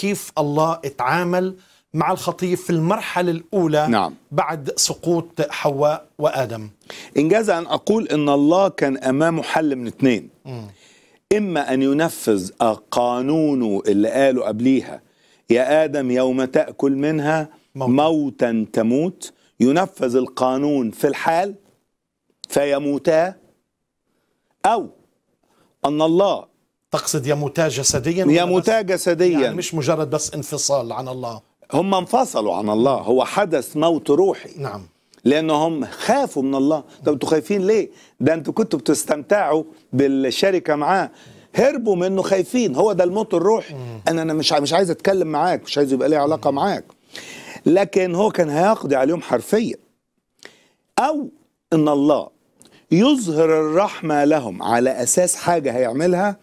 كيف الله اتعامل مع الخطية في المرحلة الأولى نعم. بعد سقوط حواء وآدم إن جاز أن أقول أن الله كان أمامه حل من اثنين إما أن ينفذ قانونه اللي قاله قبليها يا آدم يوم تأكل منها موت. موتا تموت ينفذ القانون في الحال فيموتا أو أن الله تقصد يموتا جسديا يموتا جسديا يعني مش مجرد بس انفصال عن الله هم انفصلوا عن الله هو حدث موت روحي نعم لانهم خافوا من الله طب انتوا خايفين ليه ده انتوا كنتوا بتستمتعوا بالشركه معاه هربوا منه خايفين هو ده الموت الروحي انا انا مش مش عايز اتكلم معاك مش عايز يبقى لي علاقه معاك لكن هو كان هيقضي عليهم حرفيا او ان الله يظهر الرحمه لهم على اساس حاجه هيعملها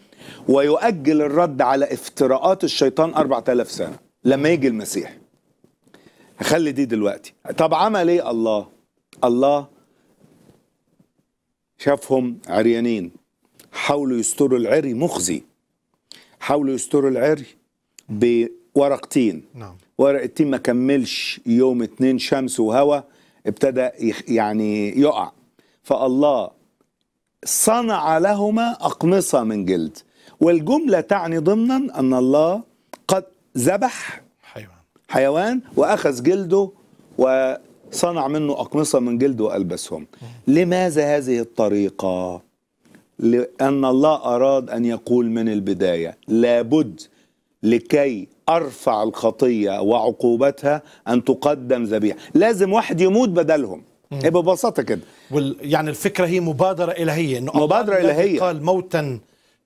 ويؤجل الرد على افتراءات الشيطان 4000 سنة لما يجي المسيح هخلي دي دلوقتي طب عمل ايه الله الله شافهم عريانين حاولوا يستروا العري مخزي حاولوا يستروا العري بورقتين نعم. ورقتين ما كملش يوم اتنين شمس وهوا ابتدى يعني يقع فالله صنع لهما أقمصة من جلد والجملة تعني ضمنا أن الله قد ذبح حيوان حيوان وأخذ جلده وصنع منه أقمصة من جلده وألبسهم لماذا هذه الطريقة؟ لأن الله أراد أن يقول من البداية لابد لكي أرفع الخطية وعقوبتها أن تقدم ذبيحة لازم واحد يموت بدلهم إيه ببساطة كده وال... يعني الفكرة هي مبادرة إلهية إنه مبادرة إلهية قال موتا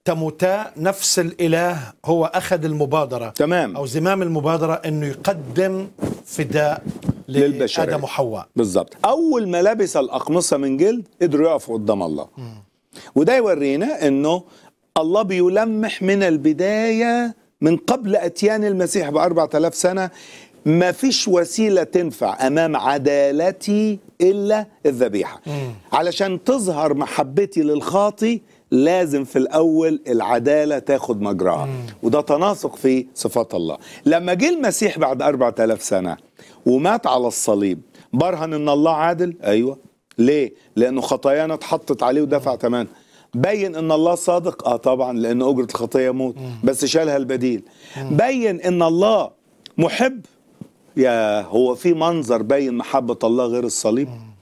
تموتا نفس الإله هو أخذ المبادرة تمام أو زمام المبادرة أنه يقدم فداء للبشر آدم وحواء بالظبط أول ما لبس الأقمصة من جلد قدروا يقفوا قدام الله وده يورينا أنه الله بيلمح من البداية من قبل أتيان المسيح ب 4000 سنة ما فيش وسيلة تنفع أمام عدالتي إلا الذبيحة مم. علشان تظهر محبتي للخاطي لازم في الأول العدالة تاخد مجراها وده تناسق في صفات الله لما جه المسيح بعد 4000 سنة ومات على الصليب برهن ان الله عادل ايوه ليه لانه خطايانا اتحطت عليه ودفع ثمن بين ان الله صادق اه طبعا لان اجره الخطيه موت بس شالها البديل بين ان الله محب يا هو في منظر بين محبه الله غير الصليب